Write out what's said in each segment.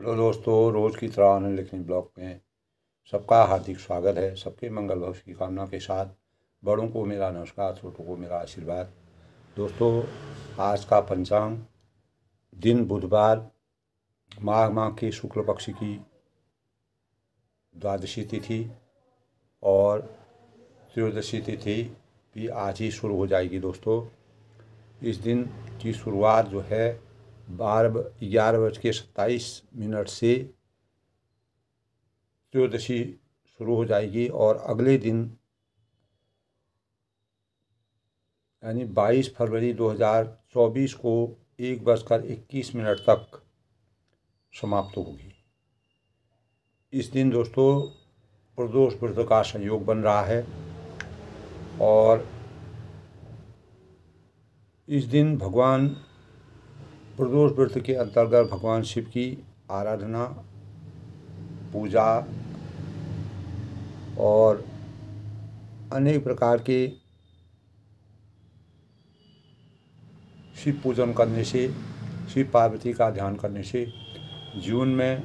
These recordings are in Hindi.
हेलो दोस्तों रोज़ की तरह ऑनलाइन लिखने ब्लॉग में सबका हार्दिक स्वागत है सबके मंगल भविष्य की कामना के साथ बड़ों को मेरा नमस्कार छोटों को मेरा आशीर्वाद दोस्तों आज का पंचांग दिन बुधवार माघ माह के शुक्ल पक्ष की द्वादशी तिथि और त्रयोदशी तिथि भी आज ही शुरू हो जाएगी दोस्तों इस दिन की शुरुआत जो है बारह ग्यारह बज के सत्ताईस मिनट से त्रयोदशी शुरू हो जाएगी और अगले दिन यानी 22 फरवरी 2024 को एक बजकर इक्कीस मिनट तक समाप्त होगी इस दिन दोस्तों प्रदोष वृद्ध का संयोग बन रहा है और इस दिन भगवान प्रदोष व्रत के अंतर्गत भगवान शिव की आराधना पूजा और अनेक प्रकार के शिव पूजन करने से शिव पार्वती का ध्यान करने से जीवन में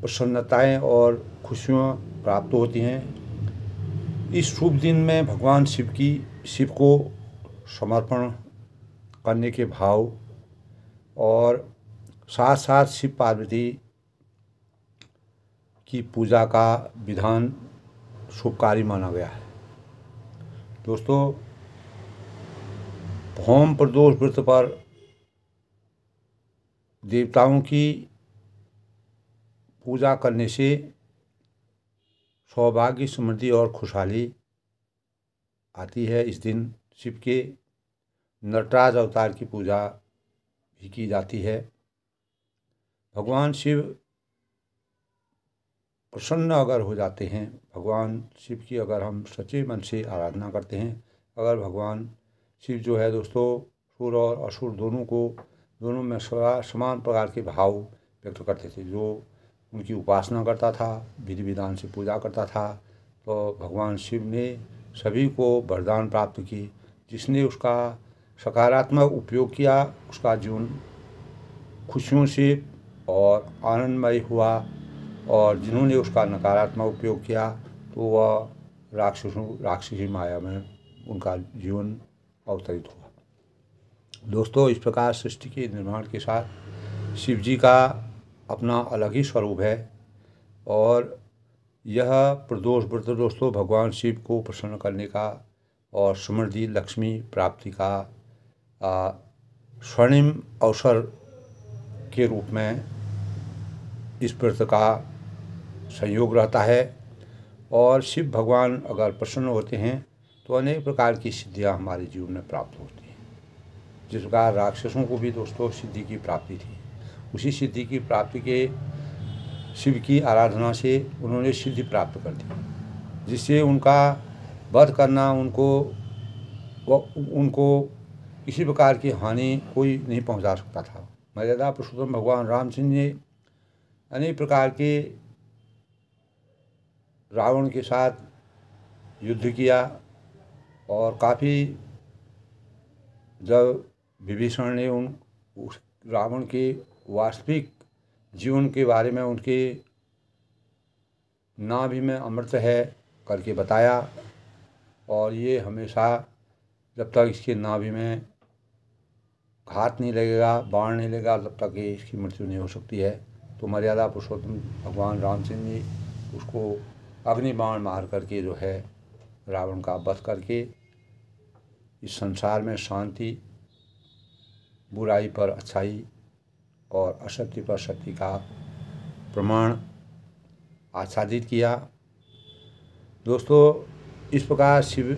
प्रसन्नताएं और खुशियाँ प्राप्त होती हैं इस शुभ दिन में भगवान शिव की शिव को समर्पण करने के भाव और साथ साथ शिव पार्वती की पूजा का विधान शुभकारी माना गया है दोस्तों होम प्रदोष व्रत पर देवताओं की पूजा करने से सौभाग्य समृद्धि और खुशहाली आती है इस दिन शिव के नटराज अवतार की पूजा भी की जाती है भगवान शिव प्रसन्न अगर हो जाते हैं भगवान शिव की अगर हम सच्चे मन से आराधना करते हैं अगर भगवान शिव जो है दोस्तों सुर और असुर दोनों को दोनों में समान प्रकार के भाव व्यक्त करते थे जो उनकी उपासना करता था विधि विधान से पूजा करता था तो भगवान शिव ने सभी को वरदान प्राप्त किए जिसने उसका सकारात्मक उपयोग किया उसका जीवन खुशियों से और आनंदमय हुआ और जिन्होंने उसका नकारात्मक उपयोग किया तो वह राक्षसों राक्षसी माया में उनका जीवन अवतरित हुआ दोस्तों इस प्रकार सृष्टि के निर्माण के साथ शिव जी का अपना अलग ही स्वरूप है और यह प्रदोष व्रत दोस्तों भगवान शिव को प्रसन्न करने का और समृद्धि लक्ष्मी प्राप्ति का स्वर्णिम अवसर के रूप में इस व्रत का संयोग रहता है और शिव भगवान अगर प्रसन्न होते हैं तो अनेक प्रकार की सिद्धियां हमारे जीवन में प्राप्त होती हैं जिस प्रकार राक्षसों को भी दोस्तों सिद्धि की प्राप्ति थी उसी सिद्धि की प्राप्ति के शिव की आराधना से उन्होंने सिद्धि प्राप्त कर दी जिससे उनका वध करना उनको उनको किसी प्रकार की हानि कोई नहीं पहुंचा सकता था मर्यादा पुरुषोत्तम भगवान राम सिंह ने अनेक प्रकार के रावण के साथ युद्ध किया और काफ़ी जब विभीषण ने उन उस रावण के वास्तविक जीवन के बारे में उनके ना भी में अमृत है करके बताया और ये हमेशा जब तक इसके नाभि में घात नहीं लगेगा बाढ़ नहीं लगेगा तब तक ये इसकी मृत्यु नहीं हो सकती है तो मर्यादा पुरुषोत्तम भगवान रामचंद्र जी उसको अग्नि बाण मार करके जो है रावण का वध करके इस संसार में शांति बुराई पर अच्छाई और असत्य पर सत्य का प्रमाण आच्छादित किया दोस्तों इस प्रकार शिव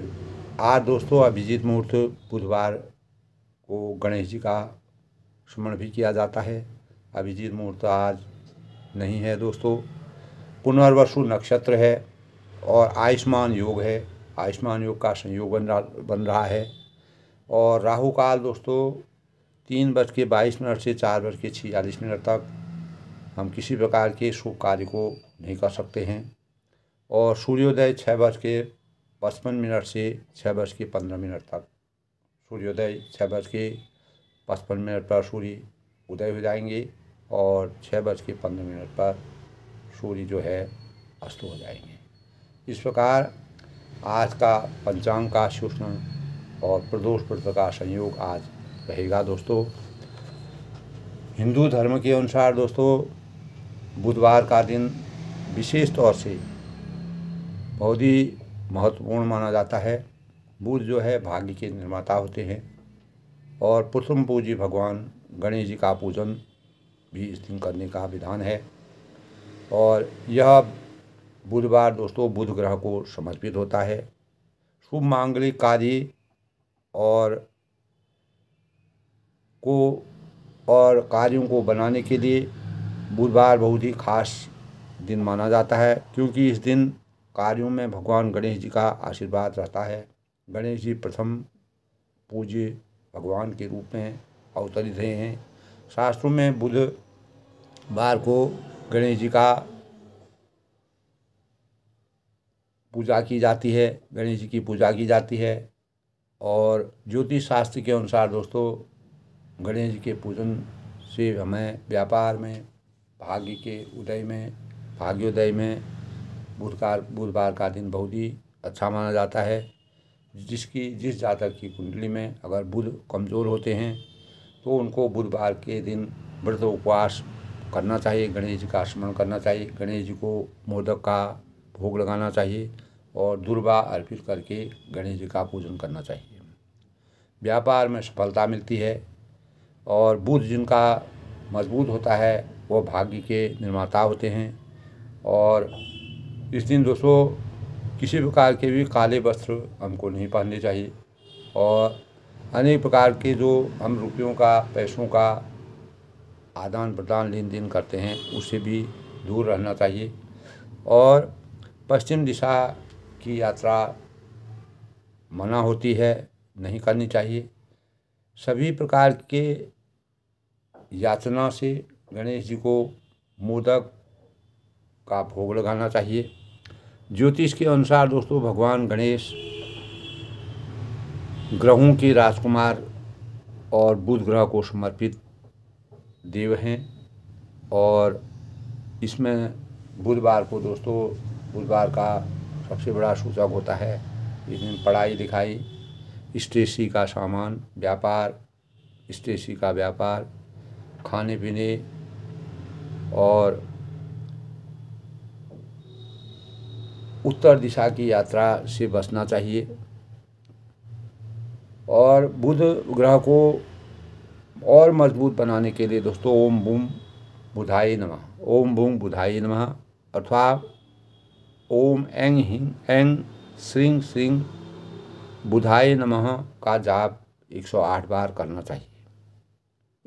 आज दोस्तों अभिजीत मुहूर्त बुधवार को गणेश जी का स्मरण भी किया जाता है अभिजीत मुहूर्त आज नहीं है दोस्तों पुनर्वसु नक्षत्र है और आयुष्मान योग है आयुष्मान योग का संयोग बन रहा बन रहा है और राहु काल दोस्तों तीन बज के बाईस मिनट से चार बज के छियालीस मिनट तक हम किसी प्रकार के शुभ कार्य को नहीं कर सकते हैं और सूर्योदय छः बज के पचपन मिनट से छः बज के पंद्रह मिनट तक सूर्योदय छः बज के पचपन मिनट पर सूर्य उदय हो जाएंगे और छः बज के पंद्रह मिनट पर सूर्य जो है अस्त हो जाएंगे इस प्रकार आज का पंचांग का शोषण और प्रदोष प्रद का संयोग आज रहेगा दोस्तों हिंदू धर्म के अनुसार दोस्तों बुधवार का दिन विशेष तौर से बहुत ही महत्वपूर्ण माना जाता है बुध जो है भाग्य के निर्माता होते हैं और प्रथम पूजी भगवान गणेश जी का पूजन भी इस दिन करने का विधान है और यह बुधवार दोस्तों बुध ग्रह को समर्पित होता है शुभ मांगलिक कार्य और को और कार्यों को बनाने के लिए बुधवार बहुत ही खास दिन माना जाता है क्योंकि इस दिन कार्यों में भगवान गणेश जी का आशीर्वाद रहता है गणेश जी प्रथम पूज्य भगवान के रूप में अवतरित रहे हैं शास्त्रों में बुध बार को गणेश जी का पूजा की जाती है गणेश जी की पूजा की जाती है और ज्योतिष शास्त्र के अनुसार दोस्तों गणेश जी के पूजन से हमें व्यापार में भाग्य के उदय में भाग्योदय में बुधकार बुधवार का दिन बहुत ही अच्छा माना जाता है जिसकी जिस जातक की कुंडली में अगर बुध कमज़ोर होते हैं तो उनको बुधवार के दिन व्रत उपवास करना चाहिए गणेश जी का स्मरण करना चाहिए गणेश जी को मोदक का भोग लगाना चाहिए और दुर्वा अर्पित करके गणेश जी का पूजन करना चाहिए व्यापार में सफलता मिलती है और बुध जिनका मजबूत होता है वो भाग्य के निर्माता होते हैं और इस दिन दोस्तों किसी प्रकार के भी काले वस्त्र हमको नहीं पहनने चाहिए और अनेक प्रकार के जो हम रुपयों का पैसों का आदान प्रदान लेन देन करते हैं उससे भी दूर रहना चाहिए और पश्चिम दिशा की यात्रा मना होती है नहीं करनी चाहिए सभी प्रकार के यातना से गणेश जी को मोदक का भोग लगाना चाहिए ज्योतिष के अनुसार दोस्तों भगवान गणेश ग्रहों के राजकुमार और बुध ग्रह को समर्पित देव हैं और इसमें बुधवार को दोस्तों बुधवार का सबसे बड़ा सूचक होता है इसमें पढ़ाई लिखाई स्टेशी का सामान व्यापार स्टेशी का व्यापार खाने पीने और उत्तर दिशा की यात्रा से बचना चाहिए और बुध ग्रह को और मजबूत बनाने के लिए दोस्तों ओम बूम बुधाई नमः ओम बूम बुधाई नमः अथवा ओम एंग हिंग एंग श्रिंग श्रिंग बुधाई नमः का जाप 108 बार करना चाहिए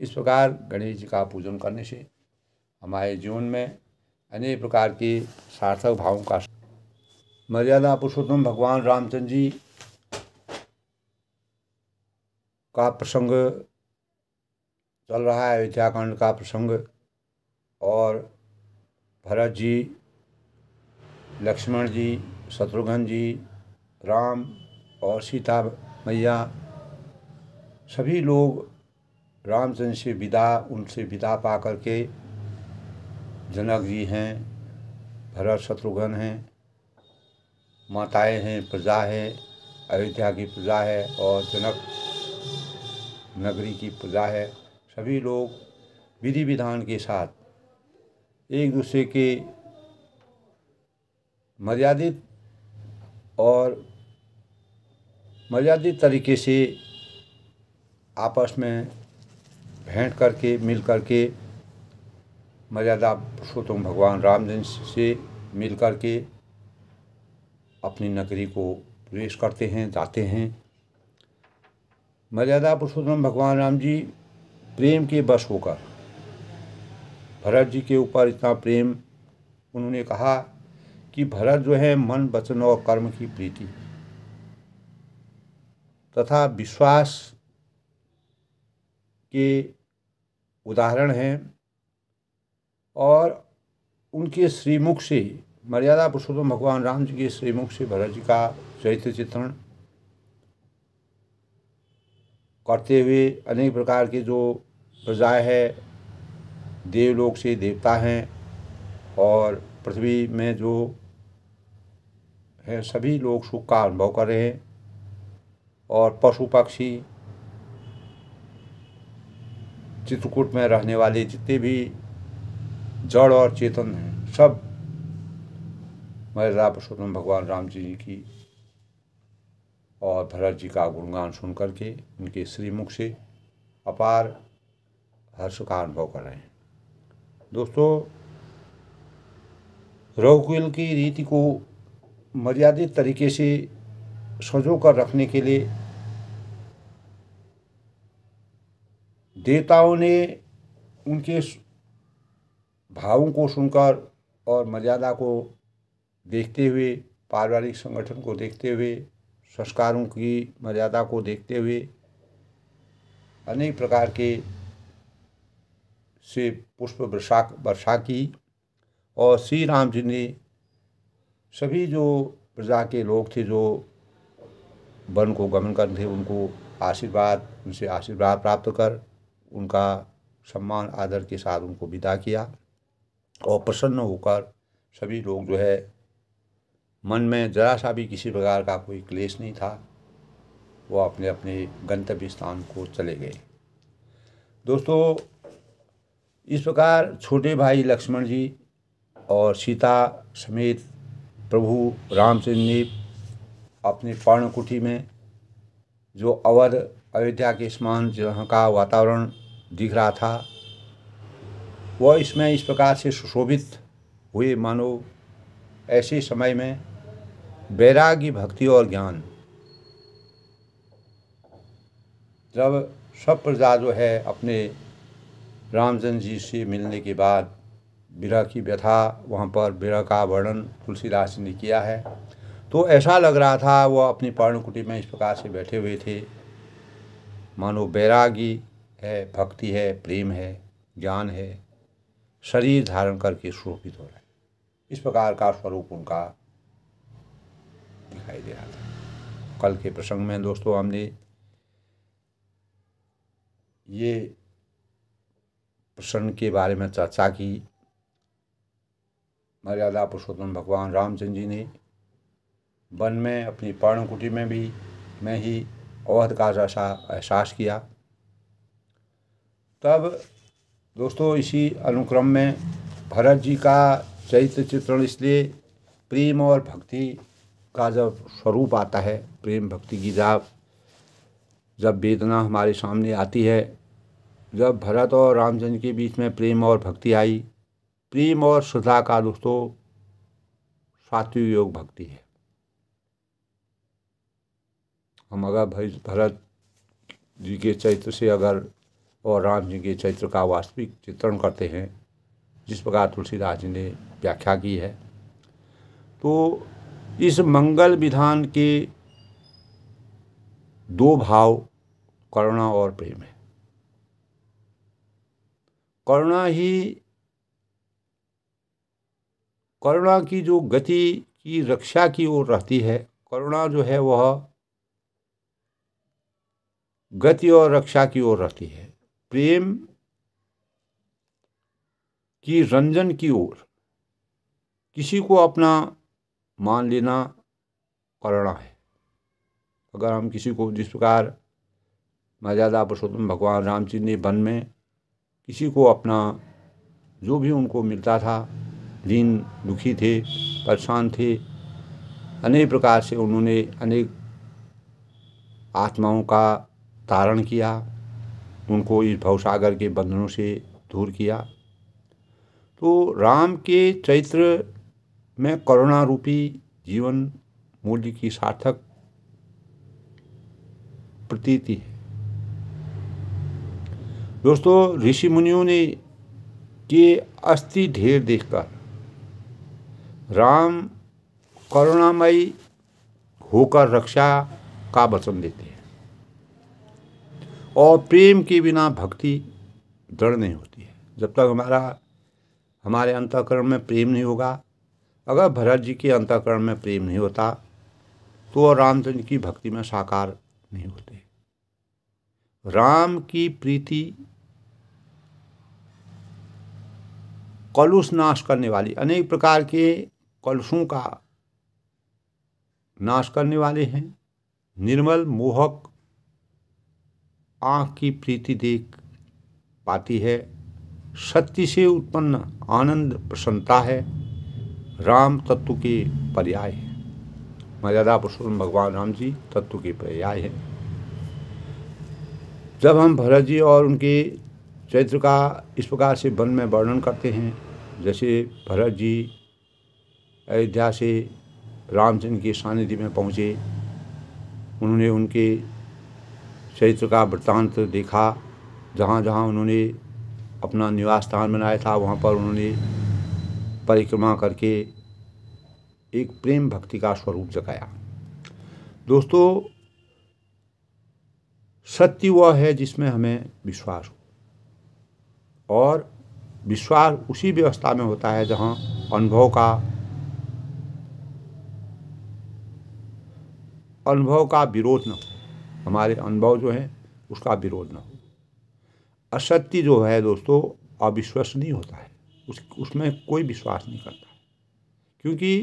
इस प्रकार गणेश जी का पूजन करने से हमारे जीवन में अनेक प्रकार की सार्थक भावों का मर्यादा पुरुषोत्तम भगवान रामचंद्र जी का प्रसंग चल रहा है अयोध्याकांड का प्रसंग और भरत जी लक्ष्मण जी शत्रुघ्न जी राम और सीता मैया सभी लोग रामचंद्र से विदा उनसे विदा पा करके जनक जी हैं भरत शत्रुघ्न हैं माताएं हैं प्रजा है अयोध्या की प्रजा है और जनक नगरी की प्रजा है सभी लोग विधि विधान के साथ एक दूसरे के मर्यादित और मर्यादित तरीके से आपस में भेंट करके मिल करके मर्यादा पुरुषोत्तम भगवान रामचंद्र से मिल करके अपनी नगरी को प्रवेश करते हैं जाते हैं मर्यादा पुरुषोत्तम भगवान राम जी प्रेम के बस होकर भरत जी के ऊपर इतना प्रेम उन्होंने कहा कि भरत जो है मन वचन और कर्म की प्रीति तथा विश्वास के उदाहरण हैं और उनके श्रीमुख से मर्यादा पुरुषोत्तम भगवान राम जी के श्रीमुख से भरत जी का चरित्र चित्रण करते हुए अनेक प्रकार के जो प्रजाएं है देवलोक से देवता हैं और पृथ्वी में जो है सभी लोग सुख का अनुभव कर रहे हैं और पशु पक्षी चित्रकूट में रहने वाले जितने भी जड़ और चेतन हैं सब मैं पुरुषोत्तम भगवान राम जी की और भरत जी का गुणगान सुन करके उनके श्रीमुख से अपार हर्ष का अनुभव कर रहे हैं दोस्तों रघुकुल की रीति को मर्यादित तरीके से सजो कर रखने के लिए देवताओं ने उनके भावों को सुनकर और मर्यादा को देखते हुए पारिवारिक संगठन को देखते हुए संस्कारों की मर्यादा को देखते हुए अनेक प्रकार के से पुष्प वर्षा वर्षा की और श्री राम जी ने सभी जो प्रजा के लोग थे जो वन को गमन कर थे उनको आशीर्वाद उनसे आशीर्वाद प्राप्त कर उनका सम्मान आदर के साथ उनको विदा किया और प्रसन्न होकर सभी लोग जो है मन में जरा सा भी किसी प्रकार का कोई क्लेश नहीं था वो अपने अपने गंतव्य स्थान को चले गए दोस्तों इस प्रकार छोटे भाई लक्ष्मण जी और सीता समेत प्रभु रामचंद्र जी अपने पर्णकुटी में जो अवध अयोध्या के समान जहाँ का वातावरण दिख रहा था वह इसमें इस प्रकार से सुशोभित हुए मानो ऐसे समय में वैरागी भक्ति और ज्ञान जब सब प्रजा जो है अपने रामचंद्र जी से मिलने के बाद विरह की व्यथा वहाँ पर विरह का वर्णन तुलसीदास ने किया है तो ऐसा लग रहा था वह अपनी पर्णकुटी में इस प्रकार से बैठे हुए थे मानो बैरागी है भक्ति है प्रेम है ज्ञान है शरीर धारण करके शोभित हो रहे इस प्रकार का स्वरूप उनका दिखाई दे रहा था कल के प्रसंग में दोस्तों हमने ये प्रसन्न के बारे में चर्चा की मर्यादा पुरुषोत्तम भगवान रामचंद्र जी ने वन में अपनी पर्णकुटी में भी मैं ही अवध का जैसा एहसास किया तब दोस्तों इसी अनुक्रम में भरत जी का चरित्र चित्रण इसलिए प्रेम और भक्ति का जब स्वरूप आता है प्रेम भक्ति की जाप जब वेदना हमारे सामने आती है जब भरत और रामचंद्र के बीच में प्रेम और भक्ति आई प्रेम और श्रद्धा का दोस्तों सात्विक योग भक्ति है हम अगर भाई भरत जी के चरित्र से अगर और राम जी के चरित्र का वास्तविक चित्रण करते हैं जिस प्रकार तुलसीदास जी ने व्याख्या की है तो इस मंगल विधान के दो भाव करुणा और प्रेम है करुणा ही करुणा की जो गति की रक्षा की ओर रहती है करुणा जो है वह गति और रक्षा की ओर रहती है प्रेम की रंजन की ओर किसी को अपना मान लेना करणा है अगर हम किसी को जिस प्रकार मर्यादा पुरुषोत्तम भगवान रामचंद्र ने वन में किसी को अपना जो भी उनको मिलता था दिन दुखी थे परेशान थे अनेक प्रकार से उन्होंने अनेक आत्माओं का तारण किया उनको इस भवसागर के बंधनों से दूर किया तो राम के चैत्र मैं करुणा रूपी जीवन मूल्य की सार्थक प्रतीति है दोस्तों ऋषि मुनियों ने के अस्थि ढेर देखकर राम करुणामयी होकर रक्षा का वचन देते हैं और प्रेम के बिना भक्ति दृढ़ नहीं होती है जब तक हमारा हमारे अंतकरण में प्रेम नहीं होगा अगर भरत जी के अंतकरण में प्रेम नहीं होता तो वह रामचंद्र की भक्ति में साकार नहीं होते राम की प्रीति कलुष नाश करने वाली अनेक प्रकार के कलुषों का नाश करने वाले हैं निर्मल मोहक आँख की प्रीति देख पाती है सत्य से उत्पन्न आनंद प्रसन्नता है राम तत्व के पर्याय हैं मर्यादा पुरुषोत्तम भगवान राम जी तत्व के पर्याय हैं जब हम भरत जी और उनके चरित्र का इस प्रकार से वन में वर्णन करते हैं जैसे भरत जी अयोध्या से रामचंद्र के सानिधि में पहुँचे उन्होंने उनके चरित्र का वृत्तांत देखा जहाँ जहाँ उन्होंने अपना निवास स्थान बनाया था वहाँ पर उन्होंने परिक्रमा करके एक प्रेम भक्ति का स्वरूप जगाया दोस्तों सत्य वह है जिसमें हमें विश्वास हो और विश्वास उसी व्यवस्था में होता है जहाँ अनुभव का अनुभव का विरोध न हो हमारे अनुभव जो है उसका विरोध न हो असत्य जो है दोस्तों अविश्वसनीय होता है उस उसमें कोई विश्वास नहीं करता क्योंकि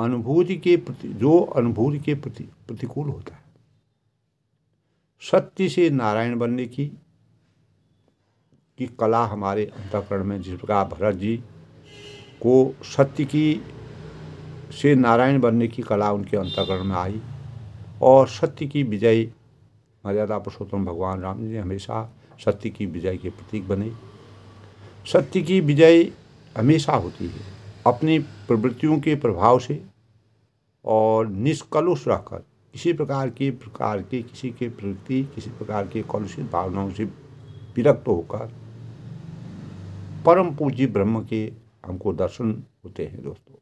अनुभूति के प्रति जो अनुभूति के प्रति प्रतिकूल होता है सत्य से नारायण बनने की की कला हमारे अंतकरण में जिस प्रकार भरत जी को सत्य की से नारायण बनने की कला उनके अंतकरण में आई और सत्य की विजय मर्यादा पुरुषोत्तम भगवान राम जी हमेशा सत्य की विजय के प्रतीक बने सत्य की विजय हमेशा होती है अपनी प्रवृत्तियों के प्रभाव से और निष्कलुष रहकर किसी प्रकार के प्रकार के किसी के प्रवृत्ति किसी प्रकार के कलुषित भावनाओं से विरक्त होकर परम पूज्य ब्रह्म के हमको दर्शन होते हैं दोस्तों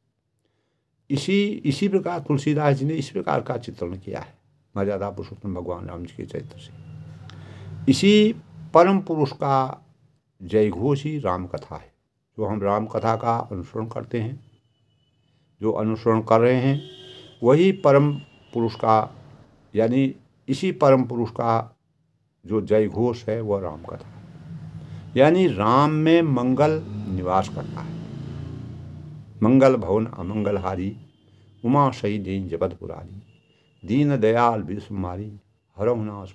इसी इसी प्रकार तुलसीदास जी ने इस प्रकार का चित्रण किया है मर्यादा पुरुषोत्तम भगवान राम जी के चरित्र से इसी परम पुरुष का जयघोष ही राम कथा है जो हम राम कथा का अनुसरण करते हैं जो अनुसरण कर रहे हैं वही परम पुरुष का यानी इसी परम पुरुष का जो जय घोष है वह राम कथा यानी राम में मंगल निवास करता है मंगल भवन अमंगलहारी उमा सही दीन जबतपुरारी पुरारी दीन दयाल विश्वमारी हरहुनास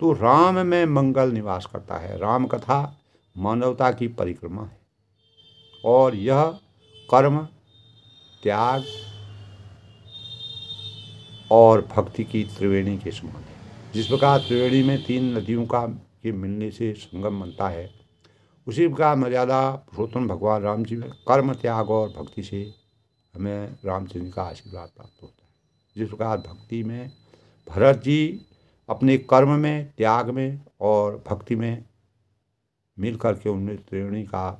तो राम में मंगल निवास करता है राम कथा मानवता की परिक्रमा है और यह कर्म त्याग और भक्ति की त्रिवेणी के समान है जिस प्रकार त्रिवेणी में तीन नदियों का के मिलने से संगम बनता है उसी प्रकार मर्यादा पुरुषोत्तम भगवान राम जी में कर्म त्याग और भक्ति से हमें रामचंद्र का आशीर्वाद प्राप्त होता है जिस प्रकार भक्ति में भरत जी अपने कर्म में त्याग में और भक्ति में मिलकर के उन्हें त्रिवेणी का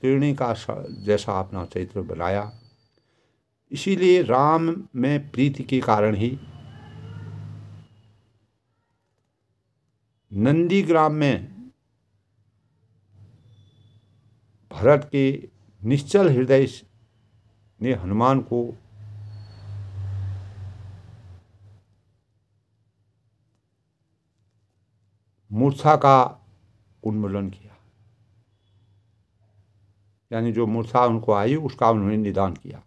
त्रिवेणी का जैसा अपना चरित्र बनाया इसीलिए राम में प्रीति के कारण ही नंदी ग्राम में भरत के निश्चल हृदय ने हनुमान को मूर्छा का उन्मूलन किया यानी जो मूर्छा उनको आई उसका उन्होंने निदान किया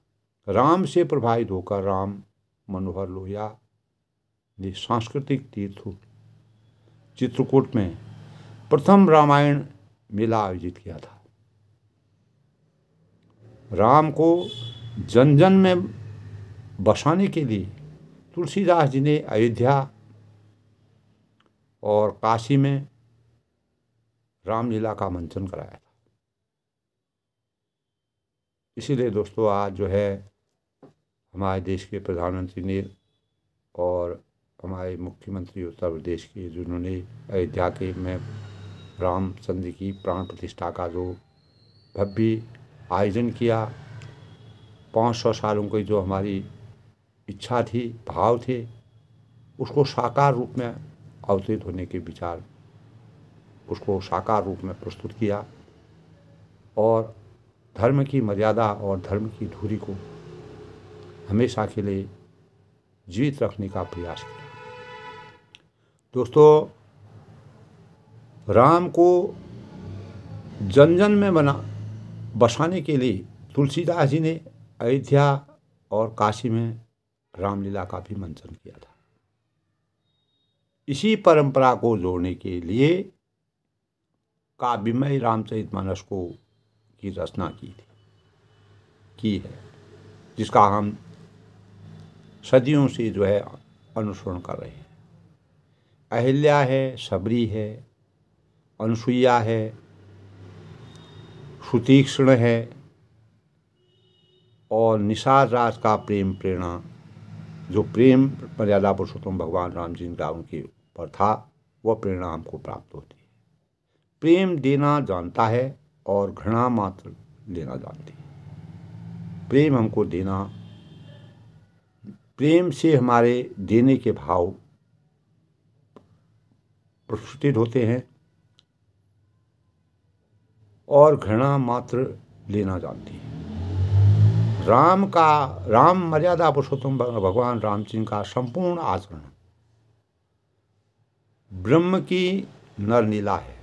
राम से प्रभावित होकर राम मनोहर लोहिया ने सांस्कृतिक तीर्थ चित्रकूट में प्रथम रामायण मेला आयोजित किया था राम को जन जन में बसाने के लिए तुलसीदास जी ने अयोध्या और काशी में रामलीला का मंचन कराया था इसीलिए दोस्तों आज जो है हमारे देश के प्रधानमंत्री ने और हमारे मुख्यमंत्री उत्तर प्रदेश के जिन्होंने अयोध्या के में राम चंद्र की प्राण प्रतिष्ठा का जो भव्य आयोजन किया पाँच सौ सालों की जो हमारी इच्छा थी भाव थे उसको साकार रूप में अवतरित होने के विचार उसको साकार रूप में प्रस्तुत किया और धर्म की मर्यादा और धर्म की धुरी को हमेशा के लिए जीवित रखने का प्रयास किया दोस्तों राम को जन जन में बना बसाने के लिए तुलसीदास जी ने अयोध्या और काशी में रामलीला का भी मंचन किया था इसी परंपरा को जोड़ने के लिए काव्यमय रामचरित मानस को की रचना की थी की है जिसका हम सदियों से जो है अनुसरण कर रहे हैं अहिल्या है सबरी है अनुसुईया है सुतीक्ष्ण है और निषाद राज का प्रेम प्रेरणा जो प्रेम मर्यादा पुरुषोत्तम भगवान राम जी का उनकी पर था वह परिणाम को प्राप्त होती है प्रेम देना जानता है और घृणा मात्र लेना जानती है प्रेम हमको देना प्रेम से हमारे देने के भाव प्रस्फुटित होते हैं और घृणा मात्र लेना जानती है राम का राम मर्यादा पुरुषोत्तम भगवान सिंह का संपूर्ण आचरण ब्रह्म की नरलीला है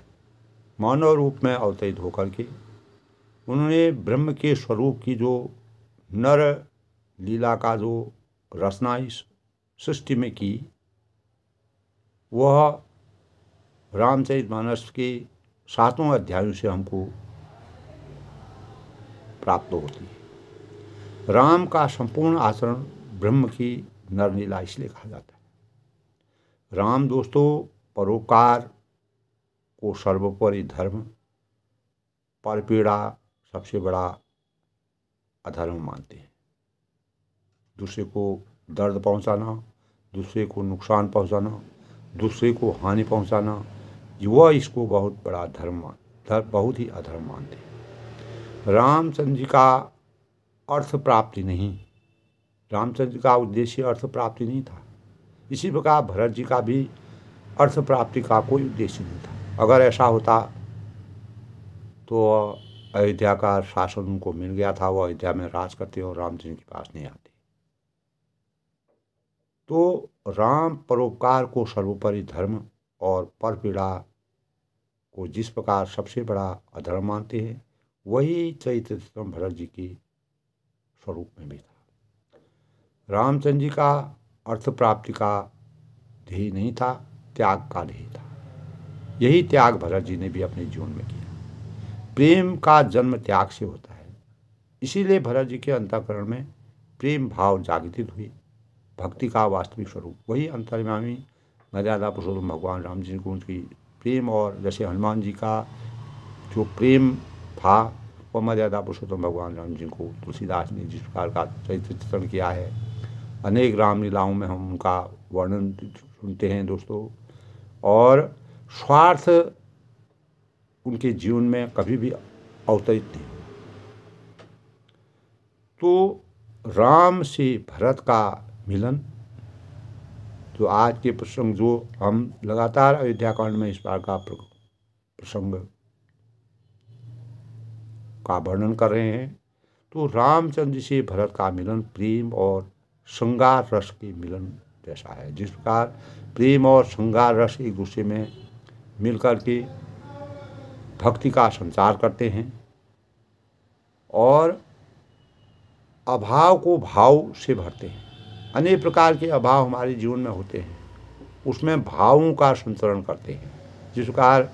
मानव रूप में अवतरित होकर के उन्होंने ब्रह्म के स्वरूप की जो नर लीला का जो रचना इस सृष्टि में की वह रामचरित मानस के सातों अध्यायों से हमको प्राप्त होती है राम का संपूर्ण आचरण ब्रह्म की नरलीला इसलिए कहा जाता है राम दोस्तों परोकार को सर्वोपरि धर्म परपीड़ा सबसे बड़ा अधर्म मानते हैं दूसरे को दर्द पहुंचाना दूसरे को नुकसान पहुंचाना दूसरे को हानि पहुंचाना वह इसको बहुत बड़ा धर्म मान धर्म बहुत ही अधर्म मानते हैं रामचंद्र जी का अर्थ प्राप्ति नहीं रामचंद्र जी का उद्देश्य अर्थ प्राप्ति नहीं था इसी प्रकार भरत जी का भी अर्थ प्राप्ति का कोई उद्देश्य नहीं था अगर ऐसा होता तो अयोध्या का शासन उनको मिल गया था वो अयोध्या में राज करते और रामचंद्र के पास नहीं आते तो राम परोपकार को सर्वोपरि धर्म और पर पीड़ा को जिस प्रकार सबसे बड़ा अधर्म मानते हैं वही चैत्र भरत जी की स्वरूप में भी था रामचंद्र जी का अर्थ प्राप्ति का ध्येय नहीं था त्याग का नहीं था यही त्याग भरत जी ने भी अपने जीवन में किया प्रेम का जन्म त्याग से होता है इसीलिए भरत जी के अंतकरण में प्रेम भाव जागृत हुई भक्ति का वास्तविक स्वरूप वही अंतर्यामी मर्यादा पुरुषोत्तम भगवान राम जी को उनकी प्रेम और जैसे हनुमान जी का जो प्रेम था वह मर्यादा पुरुषोत्तम भगवान राम जी को तुलसीदास ने जिस प्रकार का चरित्र चित्रण किया है अनेक रामलीलाओं में हम उनका वर्णन सुनते हैं दोस्तों और स्वार्थ उनके जीवन में कभी भी अवतरित नहीं तो राम से भरत का मिलन तो आज के प्रसंग जो हम लगातार अयोध्या कांड में इस बार का प्रसंग का वर्णन कर रहे हैं तो रामचंद्र से भरत का मिलन प्रेम और श्रृंगार रस के मिलन जैसा है जिस प्रकार प्रेम और श्रृंगार रस एक दूसरे में मिलकर के भक्ति का संचार करते हैं और अभाव को भाव से भरते हैं अनेक प्रकार के अभाव हमारे जीवन में होते हैं उसमें भावों का संचरण करते हैं जिस प्रकार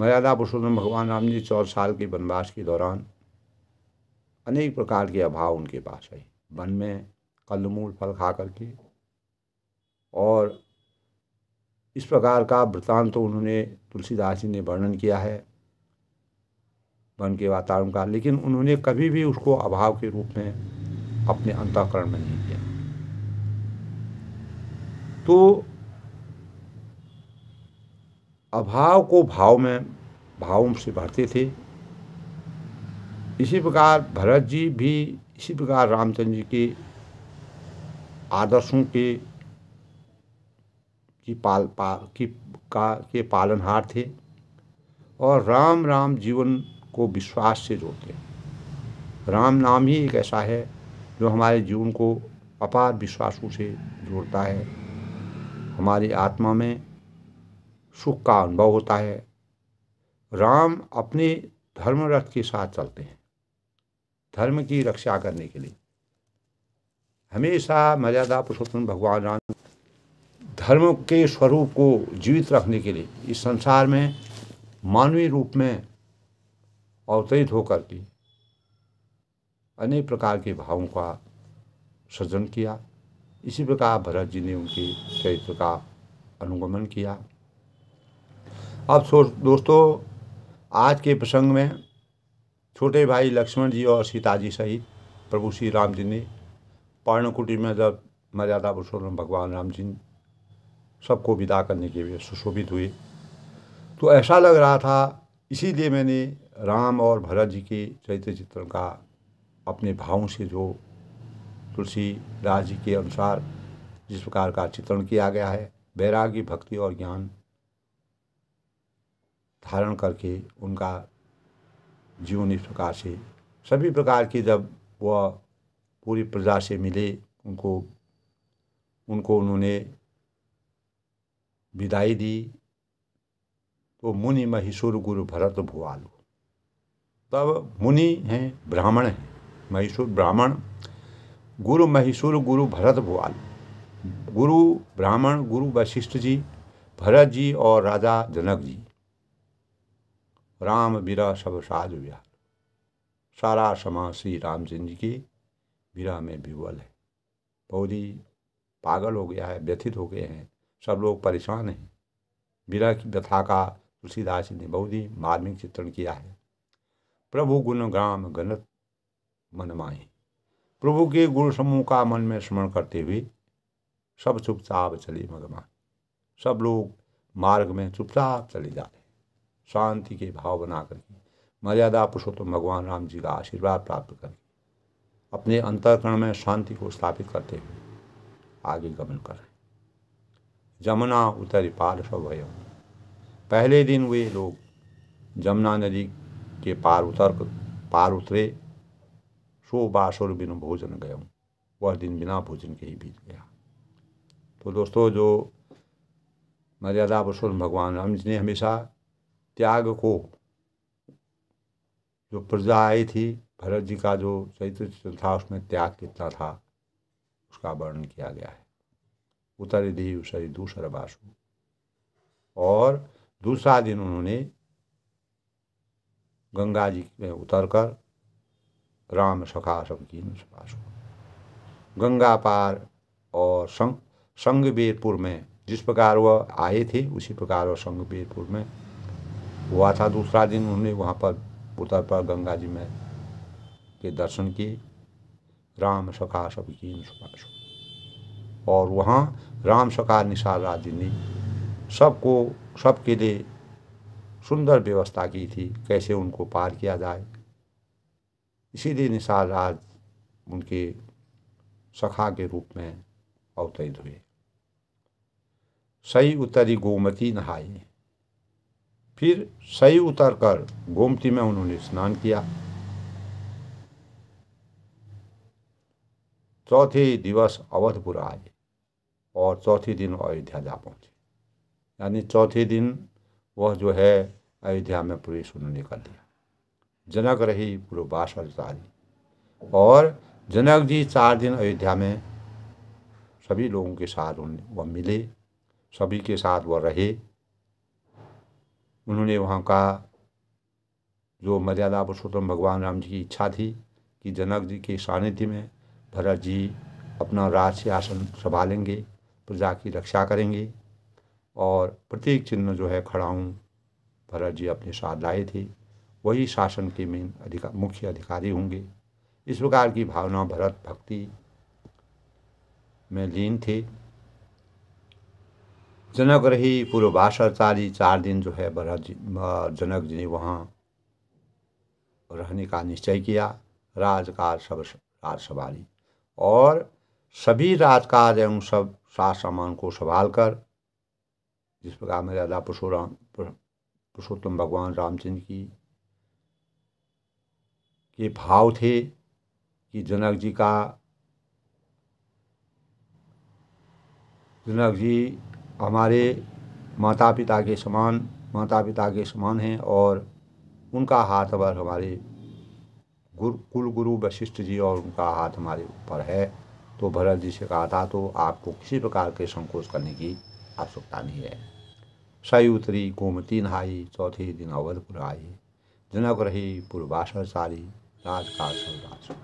मर्यादा पुरुषोत्तम भगवान राम जी चौदह साल के वनवास के दौरान अनेक प्रकार के अभाव उनके पास है वन में कल मूल फल खा करके और इस प्रकार का वृतांत तो उन्होंने तुलसीदास जी ने वर्णन किया है वन के वातावरण का लेकिन उन्होंने कभी भी उसको अभाव के रूप में अपने अंतःकरण में नहीं किया तो अभाव को भाव में भावों से भरते थे इसी प्रकार भरत जी भी इसी प्रकार रामचंद्र जी के आदर्शों के की पाल पा की का के पालनहार थे और राम राम जीवन को विश्वास से जोड़ते हैं राम नाम ही एक ऐसा है जो हमारे जीवन को अपार विश्वासों से जोड़ता है हमारी आत्मा में सुख का अनुभव होता है राम अपने धर्म रथ के साथ चलते हैं धर्म की रक्षा करने के लिए हमेशा मर्यादा पुरुषोत्तम भगवान राम धर्म के स्वरूप को जीवित रखने के लिए इस संसार में मानवीय रूप में अवतरित होकर के अनेक प्रकार के भावों का सृजन किया इसी प्रकार भरत जी ने उनके चरित्र का अनुगमन किया अब सोच दोस्तों आज के प्रसंग में छोटे भाई लक्ष्मण जी और सीता जी सहित प्रभु श्री राम जी ने पर्णकुटी में जब मर्यादा पुरुषोत्तम भगवान राम जी सबको विदा करने के लिए सुशोभित हुए तो ऐसा लग रहा था इसीलिए मैंने राम और भरत जी के चरित्र चित्रण का अपने भावों से जो राज जी के अनुसार जिस प्रकार का चित्रण किया गया है वैराग्य भक्ति और ज्ञान धारण करके उनका जीवन इस प्रकार से सभी प्रकार की जब वह पूरी प्रजा से मिले उनको उनको उन्होंने विदाई दी तो मुनि महीशूर गुरु भरत भुआलू तब मुनि हैं ब्राह्मण हैं महीशूर ब्राह्मण गुरु महीशूर गुरु भरत भुआलू गुरु ब्राह्मण गुरु वशिष्ठ जी भरत जी और राजा जनक जी राम बीरा सब साधु विहार सारा समाज श्री रामचंद्र की बीरा में विवल है बहुत ही पागल हो गया है व्यथित हो गए हैं सब लोग परेशान हैं विरह की व्यथा का तुलसीदास ने बहुत ही मार्मिक चित्रण किया है प्रभु ग्राम गणत माए प्रभु के गुण समूह का मन में स्मरण करते हुए सब चुपचाप चले मगमा सब लोग मार्ग में चुपचाप चले जा रहे शांति के भाव बना करके मर्यादा पुरुषोत्तम भगवान राम जी का आशीर्वाद प्राप्त करके अपने अंतरकरण में शांति को स्थापित करते हुए आगे गमन कर रहे जमुना उतर पार्श्व भय पहले दिन वे लोग जमुना नदी के पार उतर पार उतरे सो बासुर बिन भोजन गय वह दिन बिना भोजन के ही बीत गया तो दोस्तों जो मर्यादा पुरुषोत्तम भगवान राम जी ने हमेशा त्याग को जो प्रजा आई थी भरत जी का जो चैत्र था उसमें त्याग कितना था उसका वर्णन किया गया है उतरिधि उसरी दूसर बासु और दूसरा दिन उन्होंने गंगा जी में उतर कर राम सखा संकीर्ण सुभाषु गंगा पार और संग संगवीरपुर में जिस प्रकार वह आए थे उसी प्रकार वह संगवीरपुर में हुआ था दूसरा दिन उन्होंने वहाँ पर उतर पर गंगा जी में के दर्शन किए राम सखा सब की सुभाषु और वहाँ राम सकार निसार राजी ने सबको सबके लिए सुंदर व्यवस्था की थी कैसे उनको पार किया जाए इसीलिए निशार राज उनके सखा के रूप में अवतरित हुए सही उतरी गोमती नहाई फिर सही उतर कर गोमती में उन्होंने स्नान किया चौथे दिवस अवधपुर आए और चौथे दिन वो अयोध्या जा पहुँचे यानी चौथे दिन वह जो है अयोध्या में प्रवेश उन्होंने कर दिया जनक रही पूर्व और और जनक जी चार दिन अयोध्या में सभी लोगों के साथ वह मिले सभी के साथ वह रहे उन्होंने वहाँ का जो मर्यादा पुरुषोत्तम भगवान राम जी की इच्छा थी कि जनक जी के सानिध्य में भरत जी अपना राज से आसन संभालेंगे प्रजा की रक्षा करेंगे और प्रत्येक चिन्ह जो है खड़ाऊँ भरत जी अपने साथ लाए थे वही शासन के मेन अधिकार मुख्य अधिकारी होंगे इस प्रकार की भावना भरत भक्ति में लीन थे जनक रही भाषाचारी चार दिन जो है भरत जी जनक जी ने वहाँ रहने का निश्चय किया राजकार सब राजसवारी और सभी राजकार एवं सब सास सामान को संभाल कर जिस प्रकार मेरे अदा पुरुषोराम पुरुषोत्तम भगवान रामचंद्र की के भाव थे कि जनक जी का जनक जी हमारे माता पिता के समान माता पिता के समान हैं और उनका हाथ अब हमारे गुरु कुल गुरु वशिष्ठ जी और उनका हाथ हमारे ऊपर है तो भरत जी से कहा था तो आपको किसी प्रकार के संकोच करने की आवश्यकता नहीं है सही उतरी गोमती नहाई चौथे दिन अवधपुर आई जनक रही पूर्वासरचारी राजकाज राज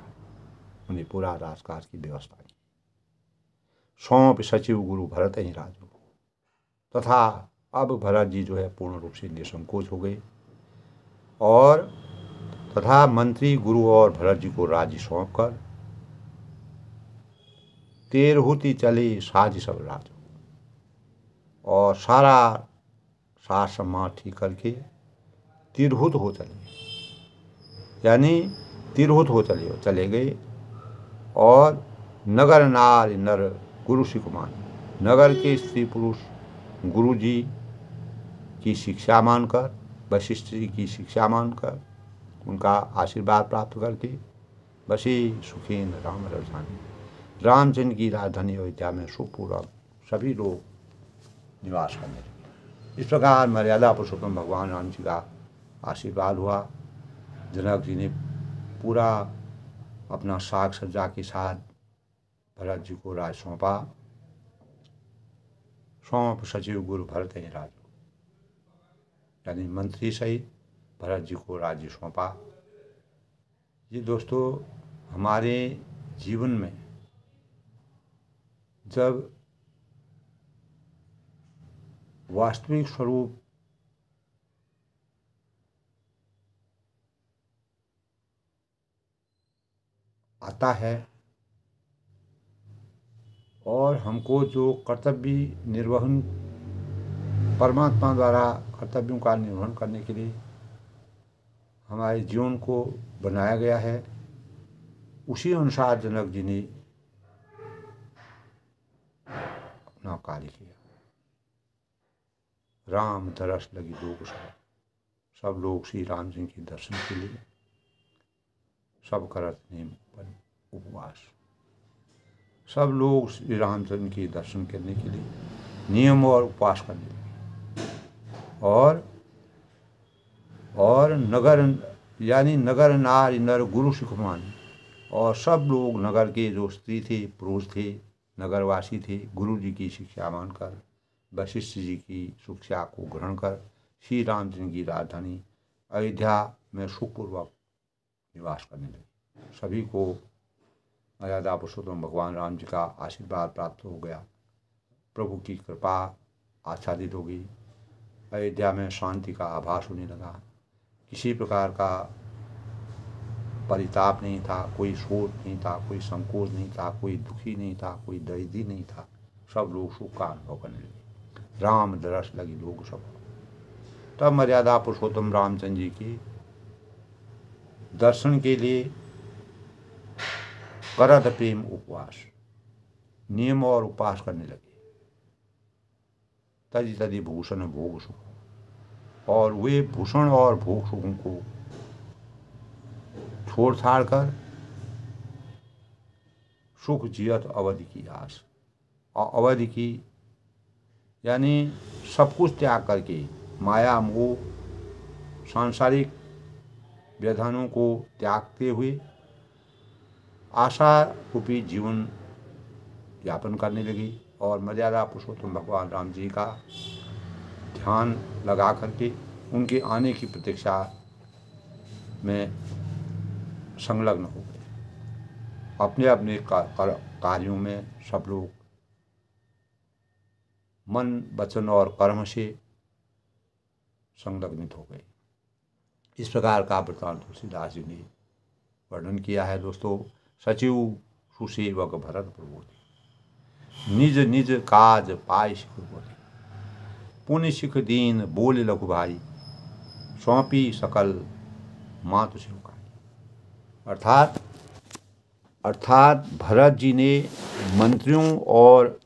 उन्हें पूरा राजकाज की व्यवस्था की सौंप सचिव गुरु भरत ही राजू तथा अब भरत जी जो है पूर्ण रूप से निसंकोच हो गए और तथा मंत्री गुरु और भरत जी को राज्य सौंप कर तेरहुति चले साज सब राज और सारा सास ठीक करके तिरहुत हो चले यानी तिरहुत हो चले चले गए और नगर नार नर गुरु सिकमान मान नगर के स्त्री पुरुष गुरु जी की शिक्षा मानकर वशिष्ठ जी की शिक्षा मानकर उनका आशीर्वाद प्राप्त करके बसी सुखीन राम रजानी रामचंद्र की राजधानी अयोध्या में सुखपूर्वक सभी लोग निवास करने लगे इस प्रकार मर्यादा पुरुषोत्तम भगवान राम जी का आशीर्वाद हुआ जनक जी ने पूरा अपना साग सज्जा के साथ भरत जी को राज सौंपा सौंप सचिव गुरु भरत राज यानी मंत्री सहित भरत जी को राज्य सौंपा ये दोस्तों हमारे जीवन में जब वास्तविक स्वरूप आता है और हमको जो कर्तव्य निर्वहन परमात्मा द्वारा कर्तव्यों का निर्वहन करने के लिए हमारे जीवन को बनाया गया है उसी अनुसार जनक जी ने नौकारी किया राम तरस लगी लोग सब सब लोग श्री राम जी के दर्शन के लिए सब करत नेम पर उपवास सब लोग श्री रामचंद्र के दर्शन करने के लिए नियम और उपवास करने लगे और और नगर यानी नगर नार नर गुरु सुखमान और सब लोग नगर के जो स्त्री थे पुरुष थे नगरवासी थे गुरु जी की शिक्षा मानकर वशिष्ठ जी की शिक्षा को ग्रहण कर श्री रामचंद्र की राजधानी अयोध्या में सुखपूर्वक निवास करने लगे सभी को मर्यादा पुरुषोत्तम भगवान राम जी का आशीर्वाद प्राप्त हो गया प्रभु की कृपा आच्छादित हो गई अयोध्या में शांति का आभास होने लगा किसी प्रकार का परिताप नहीं था कोई शोर नहीं था कोई संकोच नहीं था कोई दुखी नहीं था कोई दर्दी नहीं था सब लोग सुख का अनुभव करने लगे राम दरस लगी लोग सब तब मर्यादा पुरुषोत्तम रामचंद्र जी की दर्शन के लिए करत प्रेम उपवास नियम और उपवास करने लगे तदी तदी भूषण भोग सुख और वे भूषण और भोग सुखों को छोड़ छाड़ कर सुख जियत अवधि की आस और अवधि की यानी सब कुछ त्याग करके माया मोह सांसारिक व्यधानों को त्यागते हुए आशा रूपी जीवन यापन करने लगी और मर्यादा पुरुषोत्तम भगवान राम जी का ध्यान लगा करके उनके आने की प्रतीक्षा में संलग्न हो गए अपने अपने कार्यों में सब लोग मन वचन और कर्म से संलग्नित हो गए इस प्रकार का वृतान तुलसीदास जी ने वर्णन किया है दोस्तों सचिव सुसेवक भरत प्रबोधि निज निज काज पाय सिख बोधि पुण्य सिख दीन बोल लघु भाई सौंपी सकल मातु से अर्थात अर्थात भरत जी ने मंत्रियों और